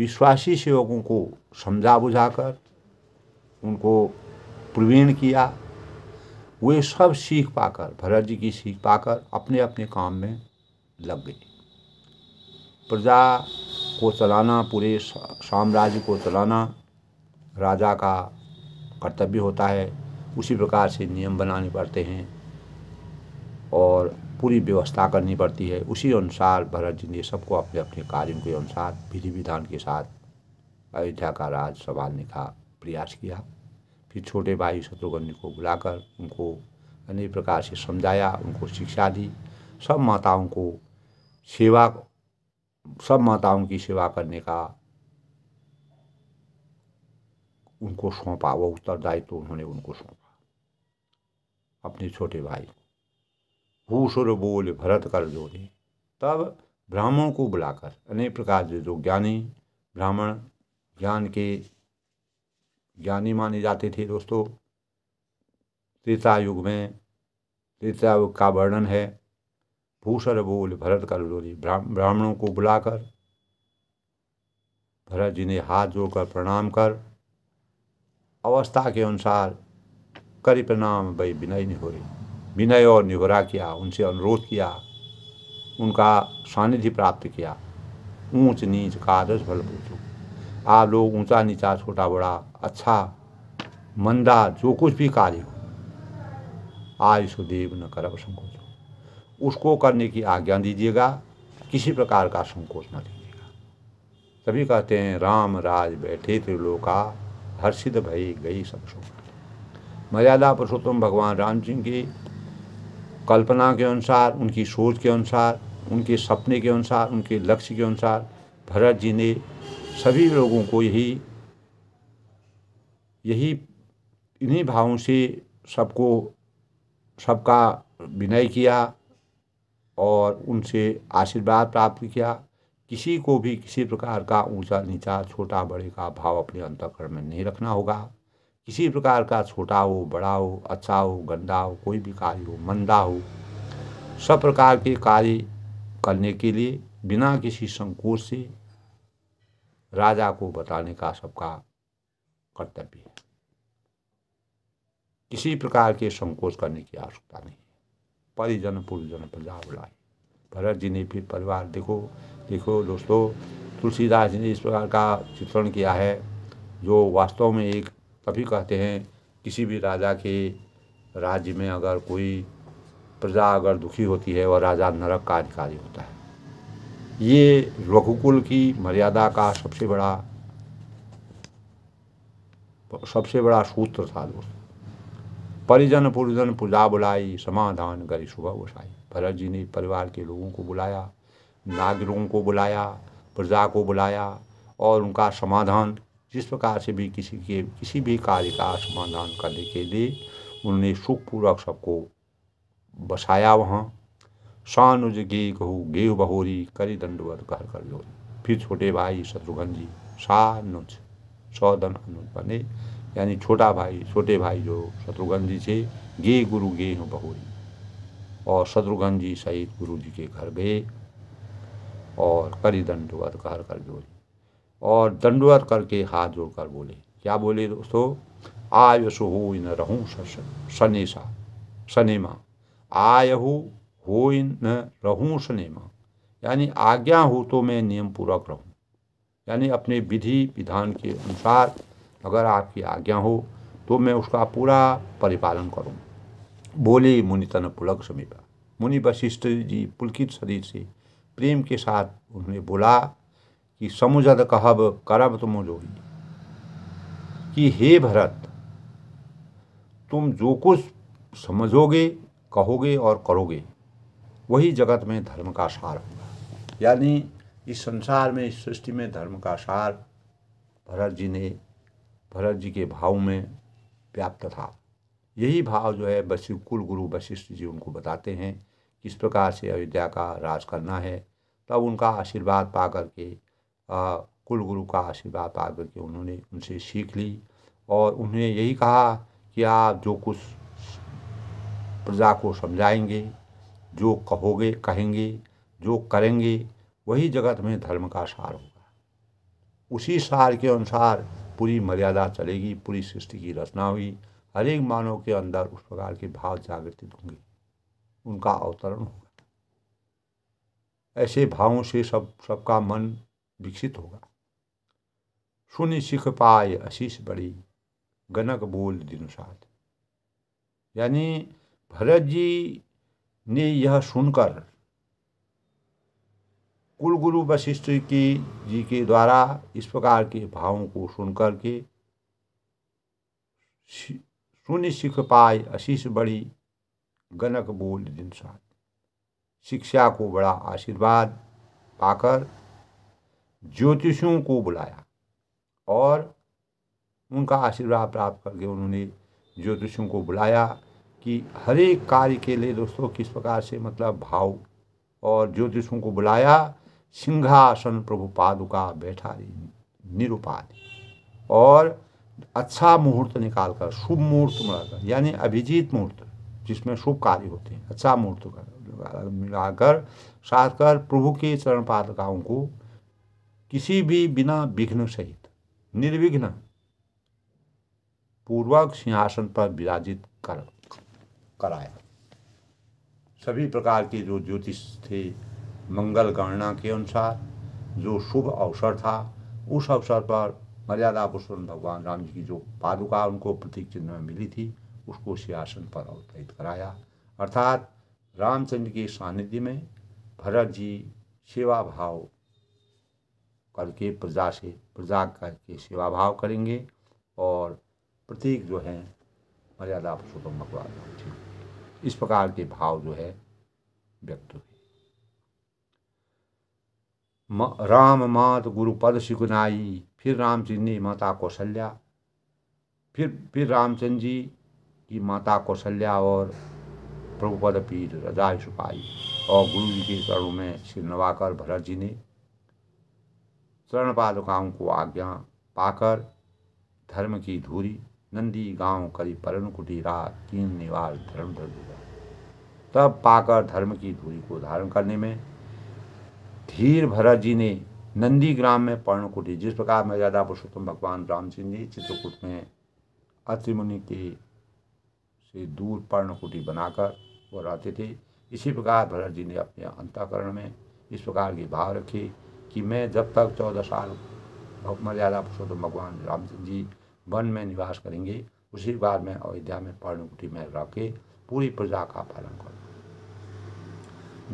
विश्वासी सेवकों को समझा बुझाकर उनको प्रवीण किया वे सब सीख पाकर भरत जी की सीख पाकर अपने अपने काम में लग गए प्रजा को चलाना पूरे साम्राज्य को चलाना राजा का कर्तव्य होता है उसी प्रकार से नियम बनाने पड़ते हैं और पूरी व्यवस्था करनी पड़ती है उसी अनुसार भरत जी ने सबको अपने अपने कार्यों के अनुसार विधि विधान के साथ अयोध्या का राज संभालने का प्रयास किया फिर छोटे भाई शत्रुघ्न को बुलाकर उनको अनेक प्रकार से समझाया उनको शिक्षा दी सब माताओं को सेवा सब माताओं की सेवा करने का उनको सौंपा वो उत्तरदायित्व तो उन्होंने उनको सौंपा अपने छोटे भाई को भूसुर बोल भरत कर जोरे तब ब्राह्मणों को बुलाकर अनेक प्रकार से जो ज्ञानी ब्राह्मण ज्ञान के ज्ञानी माने जाते थे दोस्तों त्रेता युग में त्रेता युग का वर्णन है भूषण बोल भरत कर जोरी ब्राह्मणों को बुलाकर भरत जी ने हाथ जोड़कर प्रणाम कर अवस्था के अनुसार करी प्रणाम भाई विनय नहीं हो रही विनय और निवरा किया उनसे अनुरोध किया उनका सानिध्य प्राप्त किया ऊंच नीच का आदर्श पूछो आप लोग ऊंचा नीचा छोटा बड़ा अच्छा मंदा जो कुछ भी कार्य हो आज सुदेव न कर संकोच उसको करने की आज्ञा दीजिएगा किसी प्रकार का संकोच न दीजिएगा तभी कहते हैं राम राज बैठे त्रिलोका हर्षित भई गई सब शोक मर्यादा पुरुषोत्तम भगवान राम जी की कल्पना के अनुसार उनकी सोच के अनुसार उनके सपने के अनुसार उनके लक्ष्य के अनुसार भरत जी ने सभी लोगों को यही यही इन्हीं भावों से सबको सबका विनय किया और उनसे आशीर्वाद प्राप्त किया किसी को भी किसी प्रकार का ऊंचा नीचा छोटा बड़े का भाव अपने अंतकरण में नहीं रखना होगा किसी प्रकार का छोटा हो बड़ा हो अच्छा हो गंदा हो कोई भी कार्य हो मंदा हो सब प्रकार के कार्य करने के लिए बिना किसी संकोच से राजा को बताने का सबका कर्तव्य है किसी प्रकार के संकोच करने की आवश्यकता नहीं है परिजन पूर्वजन प्रजा बुलाए भरत जी ने फिर परिवार देखो देखो दोस्तों तुलसीदास जी ने इस प्रकार का चित्रण किया है जो वास्तव में एक तभी कहते हैं किसी भी राजा के राज्य में अगर कोई प्रजा अगर दुखी होती है वह राजा नरक का अधिकारी होता है ये रघुकुल की मर्यादा का सबसे बड़ा सबसे बड़ा सूत्र था दोस्त परिजन पुरजन पूजा बुलाई समाधान करी सुबह बसाई भरत जी ने परिवार के लोगों को बुलाया नागरिकों को बुलाया प्रजा को बुलाया और उनका समाधान जिस प्रकार से भी किसी के किसी भी कार्य का समाधान करने के लिए उन्होंने सुखपूर्वक सबको बसाया वहाँ सानुज गे कहू गेह बहोरी करी दंडवत घर कर जोरी फिर छोटे भाई शत्रुघ्न जी शानुज सौदन अनुज बने यानी छोटा भाई छोटे भाई जो शत्रुघ्न जी थे गे गुरु गेह बहोरी और शत्रुघ्न जी सहित गुरु जी के घर गए और करी दंडवत घर कर जोरी और दंडवर करके हाथ जोड़कर बोले क्या बोले दोस्तों आय हो न रहूँ सनेसा सनेमा आय हो हो न रहूँ सनेमा यानी आज्ञा हो तो मैं नियम पूर्वक रहूँ यानी अपने विधि विधान के अनुसार अगर आपकी आज्ञा हो तो मैं उसका पूरा परिपालन करूँ बोले मुनि तन पुलक समीपा मुनि वशिष्ठ जी पुलकित शरीर से प्रेम के साथ उन्होंने बोला कि समुजद कहब करब तुम जोई कि हे भरत तुम जो कुछ समझोगे कहोगे और करोगे वही जगत में धर्म का सार होगा यानी इस संसार में इस सृष्टि में धर्म का सार भरत जी ने भरत जी के भाव में व्याप्त था यही भाव जो है वशि कुल गुरु वशिष्ठ जी उनको बताते हैं किस प्रकार से अयोध्या का राज करना है तब उनका आशीर्वाद पा करके कुल गुरु का आशीर्वाद पा करके उन्होंने उनसे सीख ली और उन्हें यही कहा कि आप जो कुछ प्रजा को समझाएंगे जो कहोगे कहेंगे जो करेंगे वही जगत में धर्म का सार होगा उसी सार के अनुसार पूरी मर्यादा चलेगी पूरी सृष्टि की रचना हुई हर एक मानव के अंदर उस प्रकार के भाव जागृतित होंगे उनका अवतरण होगा ऐसे भावों से सब सबका मन विकसित होगा सुनि सिख पाए आशीष बड़ी गनक बोल साथ यानी भरत जी ने यह सुनकर कुलगुरु वशिष्ठ की जी के द्वारा इस प्रकार के भावों को सुनकर के शून्य सिख पाए आशीष बड़ी गनक बोल दिन साथ शिक्षा को बड़ा आशीर्वाद पाकर ज्योतिषियों को बुलाया और उनका आशीर्वाद प्राप्त करके उन्होंने ज्योतिषियों को बुलाया कि हर एक कार्य के लिए दोस्तों किस प्रकार से मतलब भाव और ज्योतिषों को बुलाया सिंहासन प्रभु पादुका बैठा निरुपाधि और अच्छा मुहूर्त निकालकर शुभ मुहूर्त मिलाकर यानी अभिजीत मुहूर्त जिसमें शुभ कार्य होते हैं अच्छा मुहूर्त कर मिलाकर साथ कर प्रभु के चरण पादुकाओं को किसी भी बिना विघ्न सहित निर्विघ्न पूर्वक सिंहासन पर विराजित कर कराया सभी प्रकार के जो ज्योतिष थे मंगल गणना के अनुसार जो शुभ अवसर था उस अवसर पर मर्यादा पुरुषोत्तम भगवान राम जी की जो पादुका उनको प्रतीक चिन्ह में मिली थी उसको सिंहासन पर अवतरित कराया अर्थात रामचंद्र के सानिध्य में भरत जी सेवा भाव करके प्रजा से प्रजा करके सेवा भाव करेंगे और प्रत्येक जो है मर्यादा पुरुषोत्तम भगवान इस प्रकार के भाव जो है व्यक्त हुए राम मात गुरुपद सिकुनाई फिर रामचंद्र ने माता कौशल्या फिर फिर रामचंद्र जी की माता कौशल्या और प्रभुपद पीठ रजा सुपाई और गुरु जी के चरणों में श्री नवाकर भरत जी ने स्वर्ण पादुकाओं को आज्ञा पाकर धर्म की धूरी नंदी गांव करी परन रा कीन निवार धर्म धर्म तब पाकर धर्म की धूरी को धारण करने में धीर भरत जी ने नंदी ग्राम में पर्णकुटी जिस प्रकार मर्यादा पुरुषोत्तम भगवान राम सिंह जी चित्रकूट में अतिमुनि के से दूर पर्णकुटी बनाकर वो रहते थे इसी प्रकार भरत जी ने अपने अंतकरण में इस प्रकार के भाव रखे कि मैं जब तक चौदह साल मर्यादा पुरुषोत्तम भगवान रामचंद्र जी वन में निवास करेंगे उसी बार में अयोध्या में पर्णकुटी में रह के पूरी प्रजा का पालन करूँ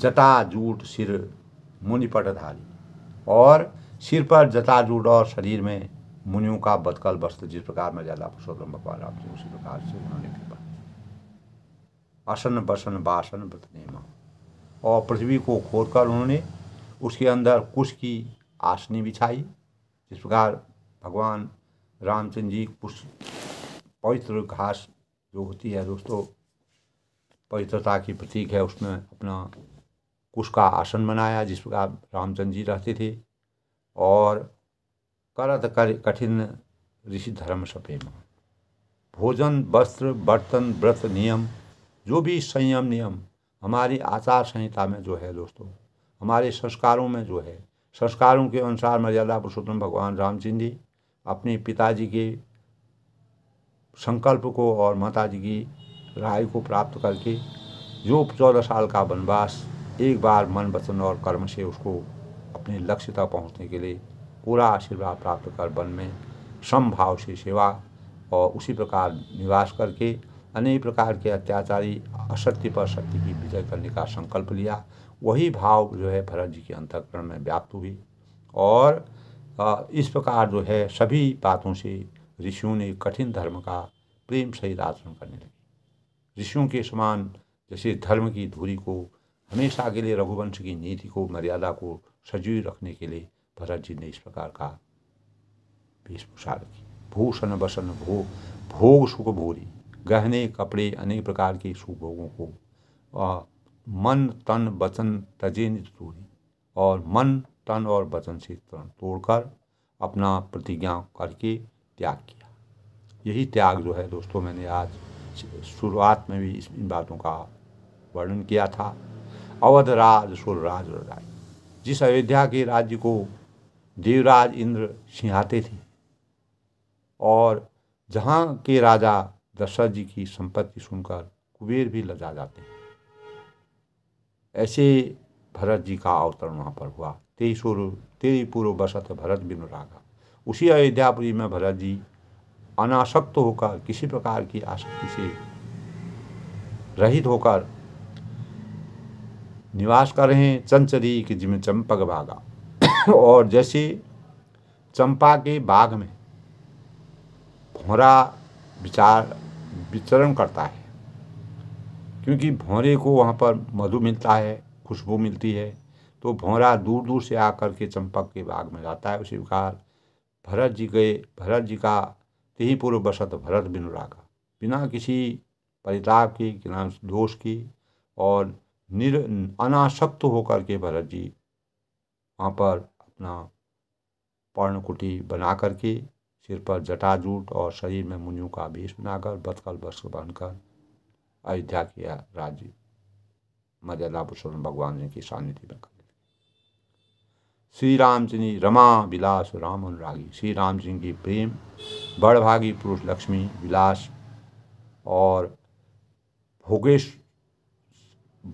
जटा जूट सिर मुनिपटधारी और सिर पर जटा जूट और शरीर में मुनियों का बतकल वस्त्र जिस प्रकार मर्यादा पुरुषोत्तम भगवान राम उसी प्रकार से उन्होंने कृपा असन बसन बासन बतने और पृथ्वी को खोदकर उन्होंने उसके अंदर कुश की आसनी बिछाई जिस प्रकार भगवान रामचंद्र जी कुश पवित्र घास जो होती है दोस्तों पवित्रता की प्रतीक है उसमें अपना कुश का आसन बनाया जिस प्रकार रामचंद्र जी रहते थे और करत कर कठिन ऋषि धर्म सपेमा भोजन वस्त्र बर्तन व्रत नियम जो भी संयम नियम हमारी आचार संहिता में जो है दोस्तों हमारे संस्कारों में जो है संस्कारों के अनुसार मर्यादा पुरुषोत्तम भगवान रामचंद्र जी अपने पिताजी के संकल्प को और माता जी की राय को प्राप्त करके जो चौदह साल का वनवास एक बार मन वचन और कर्म से उसको अपने लक्ष्य तक पहुँचने के लिए पूरा आशीर्वाद प्राप्त कर वन में समभाव से सेवा और उसी प्रकार निवास करके अनेक प्रकार के अत्याचारी असत्य पर शक्ति की विजय करने का संकल्प लिया वही भाव जो है भरत जी के अंतकरण में व्याप्त हुई और इस प्रकार जो है सभी बातों से ऋषियों ने कठिन धर्म का प्रेम सहित आचरण करने लगे ऋषियों के समान जैसे धर्म की धूरी को हमेशा के लिए रघुवंश की नीति को मर्यादा को सजीव रखने के लिए भरत जी ने इस प्रकार का वेशभूषा रखी भूषण बसन भो भोग सुख भोरी गहने कपड़े अनेक प्रकार के सुभोगों को मन तन वचन तजेन निस्तूरी और मन तन और वचन से तोड़कर अपना प्रतिज्ञा करके त्याग किया यही त्याग जो है दोस्तों मैंने आज शुरुआत में भी इस इन बातों का वर्णन किया था अवध राज सुरराज राज जिस अयोध्या के राज्य को देवराज इंद्र सिंहाते थे और जहाँ के राजा दशरथ जी की संपत्ति सुनकर कुबेर भी लजा जाते हैं ऐसे भरत जी का अवतरण वहाँ पर हुआ तेई सूर्य तेई पूर्व बसत भरत बिनुरागा उसी अयोध्यापुरी में भरत जी अनासक्त होकर किसी प्रकार की आसक्ति से रहित होकर निवास कर रहे हैं चंचरी के जिम्मे चंपक बागा और जैसे चंपा के बाग में भोरा विचार विचरण करता है क्योंकि भौरे को वहाँ पर मधु मिलता है खुशबू मिलती है तो भौरा दूर दूर से आकर के चंपक के बाग में जाता है उसी प्रकार भरत जी गए भरत जी का तिही पूर्व बसत भरत का बिना किसी परिताप की बिना दोष की और निर अनाशक्त होकर के भरत जी वहाँ पर अपना पर्णकुटी बना करके सिर पर जटाजूट और शरीर में मुनियों का वेश बनाकर बतकल वस्त्र बनकर अयोध्या के राज्य मर्यादा पुरुषोत्तम भगवान जी की सानिधि में कर श्री राम जी रमा विलास राम अनुरागी श्री राम जी की प्रेम बड़भागी पुरुष लक्ष्मी विलास और भोगेश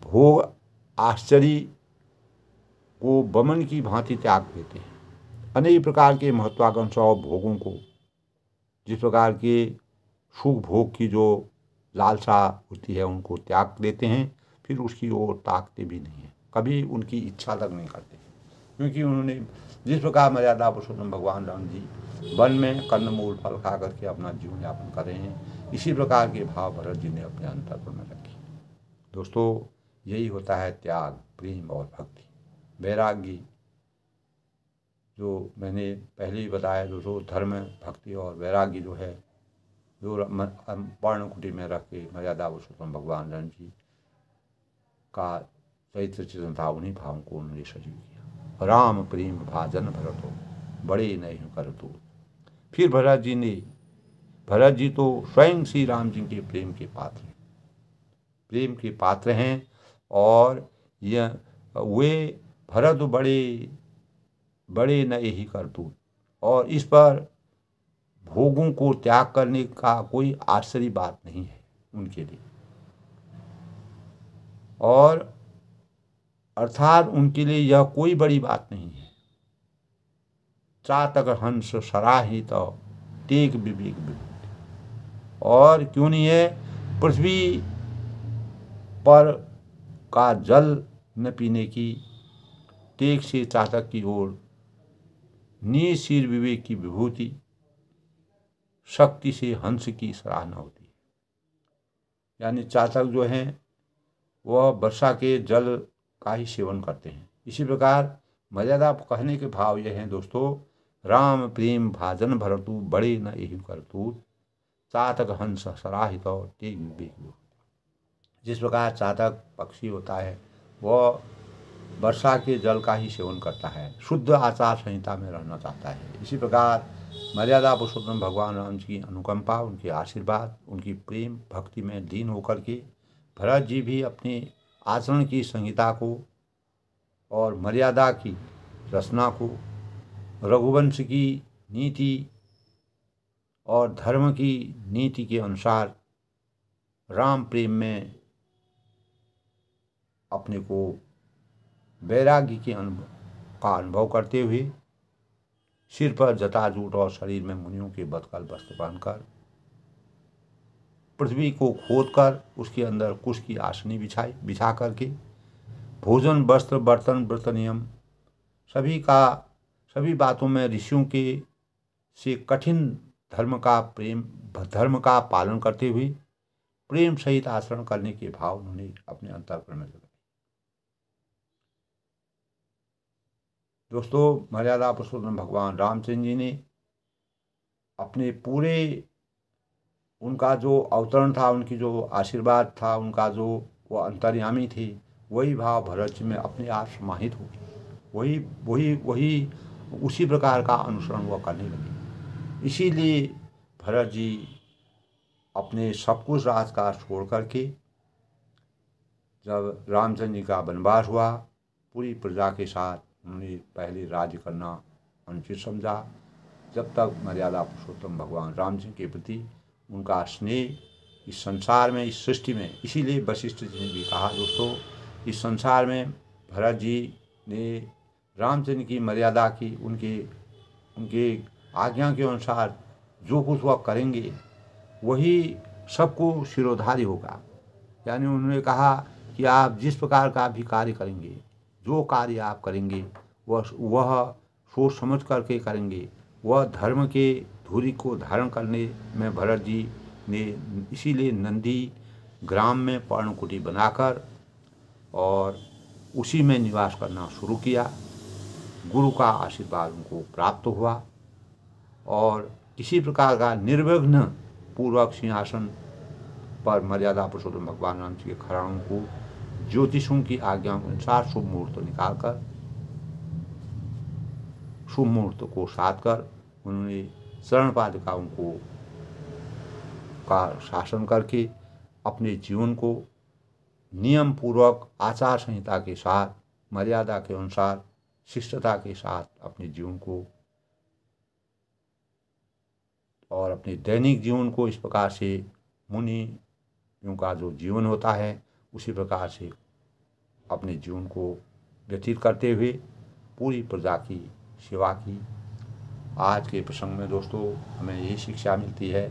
भोग आश्चर्य को बमन की भांति त्याग देते हैं अनेक प्रकार के महत्वाकांक्षा और भोगों को जिस प्रकार के सुख भोग की जो लालसा होती है उनको त्याग देते हैं फिर उसकी ओर ताकते भी नहीं हैं कभी उनकी इच्छा तक नहीं करते क्योंकि उन्होंने जिस प्रकार मर्यादा पुरुषोत्तम भगवान राम जी वन में कर्ण मूल फल खा करके अपना जीवन यापन कर रहे हैं इसी प्रकार के भाव भरत जी ने अपने अंतर्पण में रखे दोस्तों यही होता है त्याग प्रेम और भक्ति वैराग्य जो मैंने पहले ही बताया दोस्तों धर्म भक्ति और वैराग्य जो है जो बाण में रख के मर्यादा पुरुषोत्तम भगवान राम जी का चैत्र चिंतन था उन्हीं भावों को उन्होंने सजीव किया राम प्रेम भाजन हो बड़े नहीं कर तो फिर भरत जी ने भरत जी तो स्वयं श्री राम जी के प्रेम के पात्र हैं प्रेम के पात्र हैं और यह वे भरत बड़े बड़े नए ही करतूत और इस पर भोगों को त्याग करने का कोई आश्चर्य बात नहीं है उनके लिए और अर्थात उनके लिए यह कोई बड़ी बात नहीं है चातक हंस सराही तो टेक विवेक विभूति और क्यों नहीं है पृथ्वी पर का जल न पीने की टेक से चातक की ओर सिर विवेक की विभूति शक्ति से हंस की सराहना होती है यानी चातक जो हैं वह वर्षा के जल का ही सेवन करते हैं इसी प्रकार मर्यादा कहने के भाव यह हैं दोस्तों राम प्रेम भाजन भरतु बड़े न यही करतू चातक हंस सराहित तो जिस प्रकार चातक पक्षी होता है वह वर्षा के जल का ही सेवन करता है शुद्ध आचार संहिता में रहना चाहता है इसी प्रकार मर्यादा पुरुषोत्तम भगवान राम जी की अनुकंपा उनके आशीर्वाद उनकी प्रेम भक्ति में लीन होकर के भरत जी भी अपने आचरण की संहिता को और मर्यादा की रचना को रघुवंश की नीति और धर्म की नीति के अनुसार राम प्रेम में अपने को वैराग्य के अनुभव का अनुभव करते हुए सिर पर जटाजूट और शरीर में मुनियों के बदकल वस्त्र बांधकर पृथ्वी को खोद कर उसके अंदर कुश की आसनी बिछाई बिछा करके भोजन वस्त्र बर्तन व्रत नियम सभी का सभी बातों में ऋषियों के से कठिन धर्म का प्रेम धर्म का पालन करते हुए प्रेम सहित आचरण करने के भाव उन्होंने अपने अंतर्करण में दोस्तों मर्यादा पुरुषोत्तम भगवान रामचंद्र जी ने अपने पूरे उनका जो अवतरण था उनकी जो आशीर्वाद था उनका जो वो अंतर्यामी थे वही भाव भरत जी में अपने आप समाहित हो वही वही वही उसी प्रकार का अनुसरण वह करने लगे इसीलिए भरत जी अपने सब कुछ राज का छोड़ करके जब रामचंद्र जी का वनवास हुआ पूरी प्रजा के साथ उन्होंने पहले राज्य करना अनुचित समझा जब तक मर्यादा पुरुषोत्तम भगवान रामचंद्र के प्रति उनका स्नेह इस संसार में इस सृष्टि में इसीलिए वशिष्ठ जी ने भी कहा दोस्तों इस संसार में भरत जी ने रामचंद्र की मर्यादा की उनके उनके आज्ञा के अनुसार जो कुछ वह करेंगे वही सबको शिरोधारी होगा यानी उन्होंने कहा कि आप जिस प्रकार का भी कार्य करेंगे जो कार्य आप करेंगे वह वह सोच समझ करके करेंगे वह धर्म के धुरी को धारण करने में भरत जी ने इसीलिए नंदी ग्राम में पर्णकुटी बनाकर और उसी में निवास करना शुरू किया गुरु का आशीर्वाद उनको प्राप्त हुआ और किसी प्रकार का निर्विघ्न पूर्वक सिंहासन पर मर्यादा पुरुषोत्तम भगवान राम जी के खराणों को ज्योतिषों की आज्ञा अनुसार शुभ मुहूर्त निकालकर शुभ मुहूर्त को साध कर उन्होंने शरण पादिकाओं को का शासन करके अपने जीवन को नियम पूर्वक आचार संहिता के साथ मर्यादा के अनुसार शिष्टता के साथ अपने जीवन को और अपने दैनिक जीवन को इस प्रकार से मुनि का जो जीवन होता है उसी प्रकार से अपने जीवन को व्यतीत करते हुए पूरी प्रजा की सेवा की आज के प्रसंग में दोस्तों हमें यही शिक्षा मिलती है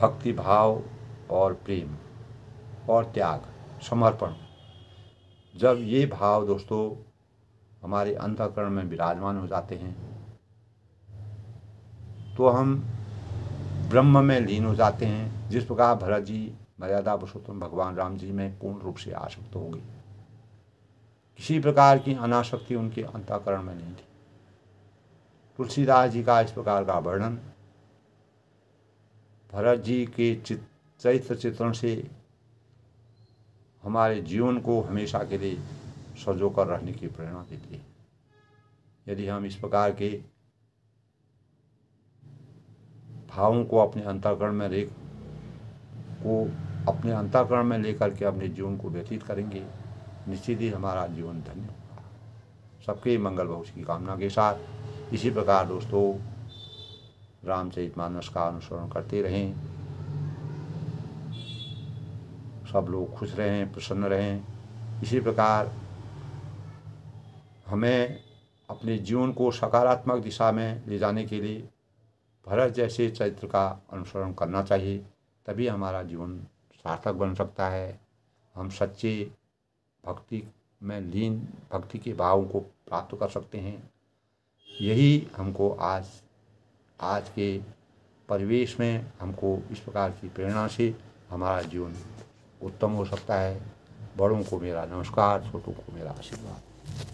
भक्ति भाव और प्रेम और त्याग समर्पण जब ये भाव दोस्तों हमारे अंतकरण में विराजमान हो जाते हैं तो हम ब्रह्म में लीन हो जाते हैं जिस प्रकार भरत जी मर्यादा पुरुषोत्तम भगवान राम जी में पूर्ण रूप से आसक्त हो गई किसी प्रकार की अनाशक्ति उनके अंतःकरण में नहीं थी तुलसीदास जी का इस प्रकार का वर्णन भरत जी के चित चरित्र चित्रण से हमारे जीवन को हमेशा के लिए सजो कर रहने की प्रेरणा देती है यदि हम इस प्रकार के भावों को अपने अंतर्गण में रेख को अपने अंतःकरण में लेकर के अपने जीवन को व्यतीत करेंगे निश्चित ही हमारा जीवन धन्य सबके मंगल भविष्य की कामना के साथ इसी प्रकार दोस्तों रामचरित मानस का अनुसरण करते रहें सब लोग खुश रहें प्रसन्न रहें इसी प्रकार हमें अपने जीवन को सकारात्मक दिशा में ले जाने के लिए भरत जैसे चरित्र का अनुसरण करना चाहिए तभी हमारा जीवन सार्थक बन सकता है हम सच्चे भक्ति में लीन भक्ति के भावों को प्राप्त कर सकते हैं यही हमको आज आज के परिवेश में हमको इस प्रकार की प्रेरणा से हमारा जीवन उत्तम हो सकता है बड़ों को मेरा नमस्कार छोटों को मेरा आशीर्वाद